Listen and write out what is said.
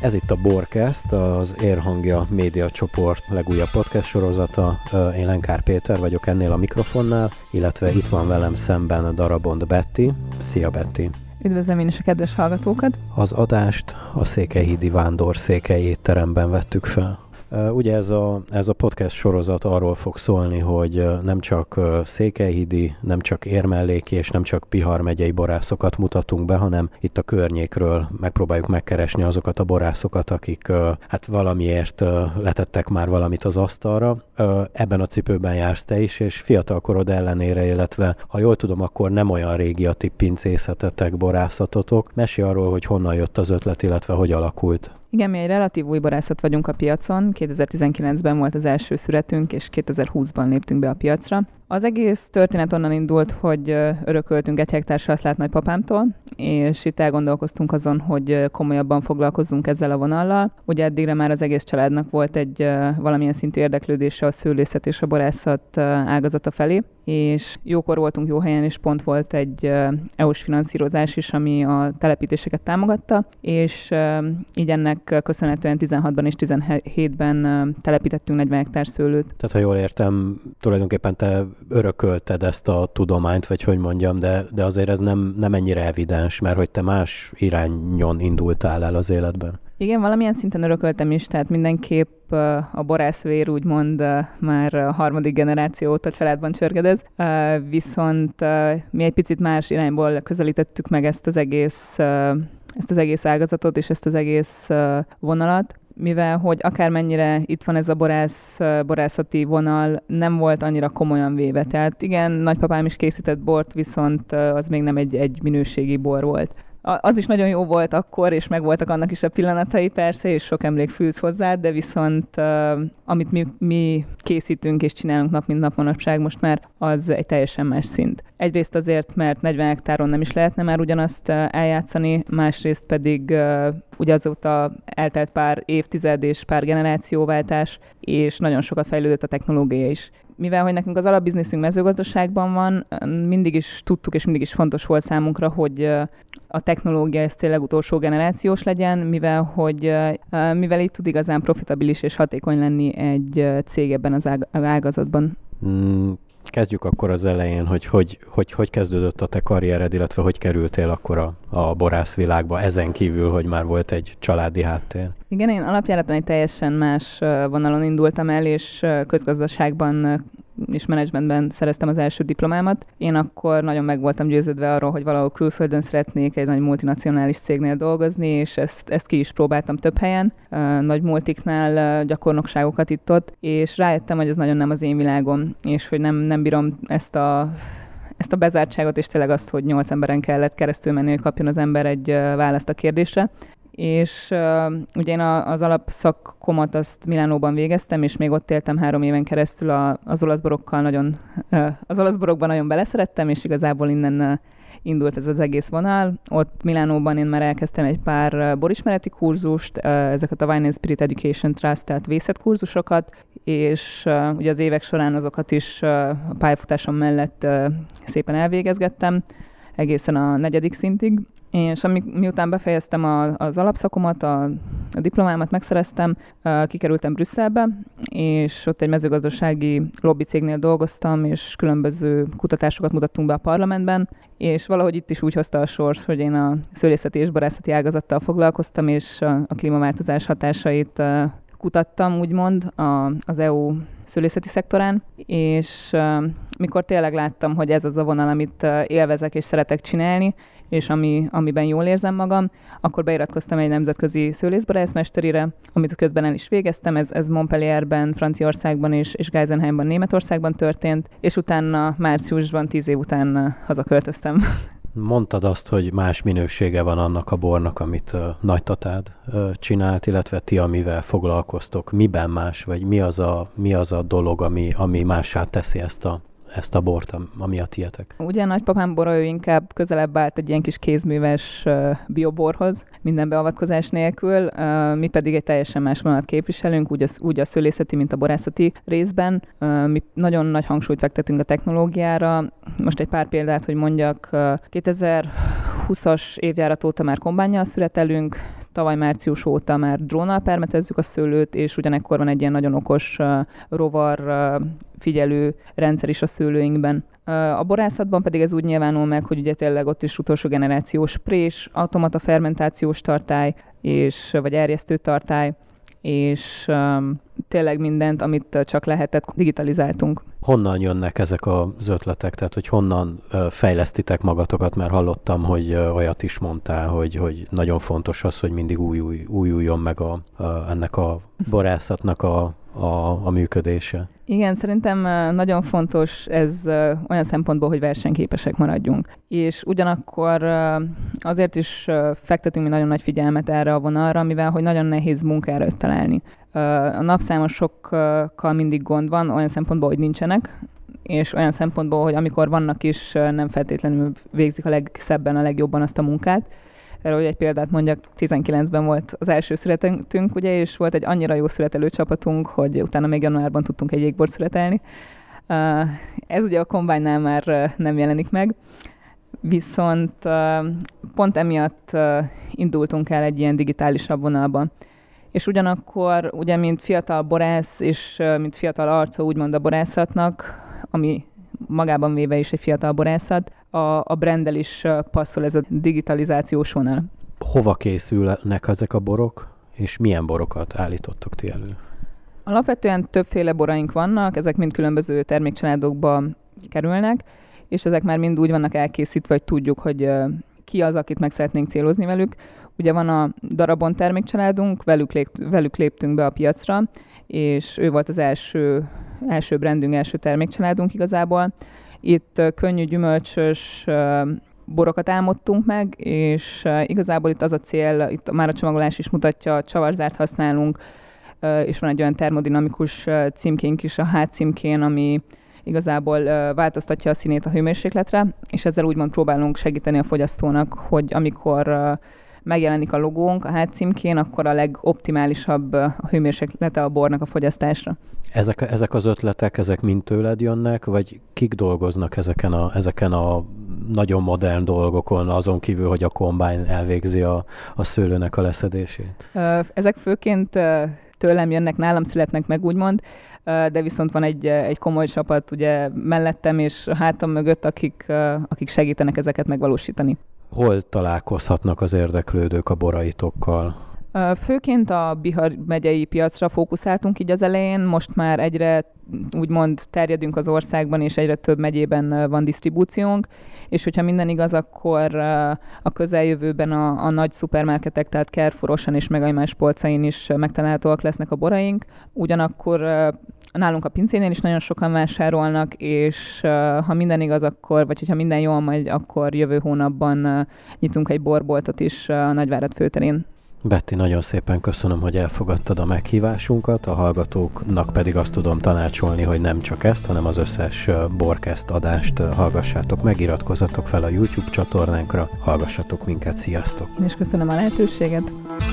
Ez itt a Borkest, az Érhangja média csoport legújabb podcast sorozata. Én Lenkár Péter vagyok ennél a mikrofonnál, illetve itt van velem szemben a darabond Betty. Szia Betty! Üdvözlöm én is a kedves hallgatókat! Az adást a Székelyhídi Vándor székely étteremben vettük fel. Ugye ez a, ez a podcast sorozat arról fog szólni, hogy nem csak székelyhidi, nem csak érmelléki és nem csak Pihar megyei borászokat mutatunk be, hanem itt a környékről megpróbáljuk megkeresni azokat a borászokat, akik hát valamiért letettek már valamit az asztalra. Ebben a cipőben jársz te is, és korod ellenére, illetve ha jól tudom, akkor nem olyan régi a ti pincészetetek, borászatotok. Mesi arról, hogy honnan jött az ötlet, illetve hogy alakult. Igen, mi egy relatív új borászat vagyunk a piacon. 2019-ben volt az első születünk, és 2020-ban léptünk be a piacra. Az egész történet onnan indult, hogy örököltünk egy hektár saszlát nagypapámtól, és itt elgondolkoztunk azon, hogy komolyabban foglalkozzunk ezzel a vonallal. Ugye eddigre már az egész családnak volt egy valamilyen szintű érdeklődése a szőlészet és a borászat ágazata felé, és jókor voltunk jó helyen, és pont volt egy EU-s finanszírozás is, ami a telepítéseket támogatta, és így ennek köszönhetően 16-ban és 17-ben telepítettünk 40 hektár szőlőt. Tehát, ha jól értem, tulajdonképpen te örökölted ezt a tudományt, vagy hogy mondjam, de, de azért ez nem, nem ennyire evidens, mert hogy te más irányon indultál el az életben. Igen, valamilyen szinten örököltem is, tehát mindenképp a borászvér úgymond már a harmadik generáció óta családban csörgedez, viszont mi egy picit más irányból közelítettük meg ezt az egész ezt az egész ágazatot és ezt az egész vonalat mivel hogy akármennyire itt van ez a borász, eh, borászati vonal, nem volt annyira komolyan véve. Tehát igen, nagypapám is készített bort, viszont eh, az még nem egy, egy minőségi bor volt az is nagyon jó volt akkor, és megvoltak annak is a pillanatai persze, és sok emlék fűz hozzá, de viszont uh, amit mi, mi készítünk és csinálunk nap mint nap manapság most már, az egy teljesen más szint. Egyrészt azért, mert 40 hektáron nem is lehetne már ugyanazt eljátszani, másrészt pedig uh, ugye azóta eltelt pár évtized és pár generációváltás, és nagyon sokat fejlődött a technológia is mivel hogy nekünk az alapbizniszünk mezőgazdaságban van, mindig is tudtuk, és mindig is fontos volt számunkra, hogy a technológia ez tényleg utolsó generációs legyen, mivel hogy mivel így tud igazán profitabilis és hatékony lenni egy cég ebben az ágazatban. Mm, kezdjük akkor az elején, hogy hogy, hogy hogy kezdődött a te karriered, illetve hogy kerültél akkor a, a borászvilágba, ezen kívül, hogy már volt egy családi háttér. Igen, én alapjáraton egy teljesen más vonalon indultam el, és közgazdaságban és menedzsmentben szereztem az első diplomámat. Én akkor nagyon meg voltam győződve arról, hogy valahol külföldön szeretnék egy nagy multinacionális cégnél dolgozni, és ezt, ezt ki is próbáltam több helyen, nagy multiknál gyakornokságokat itt ott, és rájöttem, hogy ez nagyon nem az én világom, és hogy nem, nem bírom ezt a ezt a bezártságot, és tényleg azt, hogy nyolc emberen kellett keresztül menni, hogy kapjon az ember egy választ a kérdésre és uh, ugye én a, az alapszakomat azt Milánóban végeztem, és még ott éltem három éven keresztül a, az olaszborokkal nagyon, uh, az olaszborokban nagyon beleszerettem, és igazából innen uh, indult ez az egész vonal. Ott Milánóban én már elkezdtem egy pár uh, borismereti kurzust, uh, ezeket a Wine and Spirit Education Trust, tehát vészetkurzusokat, és uh, ugye az évek során azokat is uh, a pályafutásom mellett uh, szépen elvégezgettem egészen a negyedik szintig, és ami, miután befejeztem a, az alapszakomat, a, a diplomámat megszereztem, kikerültem Brüsszelbe, és ott egy mezőgazdasági lobby cégnél dolgoztam, és különböző kutatásokat mutattunk be a parlamentben, és valahogy itt is úgy hozta a sors, hogy én a szőlészeti és borászati ágazattal foglalkoztam, és a, a klímaváltozás hatásait kutattam, úgymond, a, az EU szülészeti szektorán, és mikor tényleg láttam, hogy ez az a vonal, amit élvezek és szeretek csinálni, és ami, amiben jól érzem magam, akkor beiratkoztam egy nemzetközi szőlészbarászmesterire, amit közben el is végeztem, ez, ez Montpellierben, Franciaországban és, és Geisenheimban, Németországban történt, és utána márciusban, tíz év után hazaköltöztem. Mondtad azt, hogy más minősége van annak a bornak, amit uh, Tatád uh, csinált, illetve ti, amivel foglalkoztok, miben más, vagy mi az a, mi az a dolog, ami, ami mássá teszi ezt a ezt a bort, ami a tietek? Ugye a nagypapám bora, ő inkább közelebb állt egy ilyen kis kézműves bioborhoz, minden beavatkozás nélkül, mi pedig egy teljesen más vonalat képviselünk, úgy a, úgy a szőlészeti, mint a borászati részben. Mi nagyon nagy hangsúlyt fektetünk a technológiára. Most egy pár példát, hogy mondjak, 2020-as évjárat óta már kombányjal születelünk, tavaly március óta már drónnal permetezzük a szőlőt, és ugyanekkor van egy ilyen nagyon okos rovar figyelő rendszer is a szőlőinkben. A borászatban pedig ez úgy nyilvánul meg, hogy ugye tényleg ott is utolsó generációs prés, automata fermentációs tartály, és, vagy erjesztő tartály, és um, tényleg mindent, amit csak lehetett, digitalizáltunk. Honnan jönnek ezek az ötletek? Tehát, hogy honnan fejlesztitek magatokat? Mert hallottam, hogy olyat is mondtál, hogy, hogy nagyon fontos az, hogy mindig új, új, újuljon meg a, a, ennek a borászatnak a a, a működése. Igen, szerintem nagyon fontos ez olyan szempontból, hogy versenyképesek maradjunk. És ugyanakkor azért is fektetünk mi nagyon nagy figyelmet erre a vonalra, mivel hogy nagyon nehéz munkaerőt találni. A napszámosokkal mindig gond van, olyan szempontból, hogy nincsenek, és olyan szempontból, hogy amikor vannak is, nem feltétlenül végzik a legszebben, a legjobban azt a munkát, erre, hogy egy példát mondjak, 19-ben volt az első születünk, ugye, és volt egy annyira jó születelő csapatunk, hogy utána még januárban tudtunk egy jégbort születelni. Uh, ez ugye a kombánynál már uh, nem jelenik meg, viszont uh, pont emiatt indultunk el egy ilyen digitálisabb vonalba. és ugyanakkor ugye, mint fiatal borász, és mint fiatal arca úgymond a borászatnak, ami magában véve is egy fiatal borászat, a, a brendel is passzol ez a digitalizációs vonal. Hova készülnek ezek a borok, és milyen borokat állítottak ti elő? Alapvetően többféle boraink vannak, ezek mind különböző termékcsaládokba kerülnek, és ezek már mind úgy vannak elkészítve, hogy tudjuk, hogy ki az, akit meg szeretnénk célozni velük. Ugye van a darabon termékcsaládunk, velük, lép, velük léptünk be a piacra, és ő volt az első, első brandünk, első termékcsaládunk igazából. Itt könnyű gyümölcsös borokat álmodtunk meg, és igazából itt az a cél, itt már a csomagolás is mutatja, csavarzárt használunk, és van egy olyan termodinamikus címkénk is a hátcímkén, ami igazából változtatja a színét a hőmérsékletre, és ezzel úgymond próbálunk segíteni a fogyasztónak, hogy amikor megjelenik a logónk a hátcímkén, akkor a legoptimálisabb a hőmérséklete a bornak a fogyasztásra. Ezek, ezek az ötletek, ezek mind tőled jönnek, vagy kik dolgoznak ezeken a, ezeken a nagyon modern dolgokon, azon kívül, hogy a kombány elvégzi a, a szőlőnek a leszedését? Ezek főként tőlem jönnek, nálam születnek meg, úgymond, de viszont van egy, egy komoly csapat ugye mellettem és hátam mögött, akik, akik segítenek ezeket megvalósítani hol találkozhatnak az érdeklődők a boraitokkal? Főként a Bihar megyei piacra fókuszáltunk így az elején, most már egyre úgymond terjedünk az országban, és egyre több megyében van disztribúciónk, és hogyha minden igaz, akkor a közeljövőben a, a nagy szupermarketek, tehát és meg és más polcain is megtalálhatóak lesznek a boraink, ugyanakkor nálunk a pincénél is nagyon sokan vásárolnak, és ha minden igaz, akkor, vagy hogyha minden jól megy, akkor jövő hónapban nyitunk egy borboltot is a Nagyvárad főterén. Betty, nagyon szépen köszönöm, hogy elfogadtad a meghívásunkat, a hallgatóknak pedig azt tudom tanácsolni, hogy nem csak ezt, hanem az összes Borkeszt adást hallgassátok meg, iratkozzatok fel a YouTube csatornánkra, hallgassatok minket, sziasztok! És köszönöm a lehetőséget!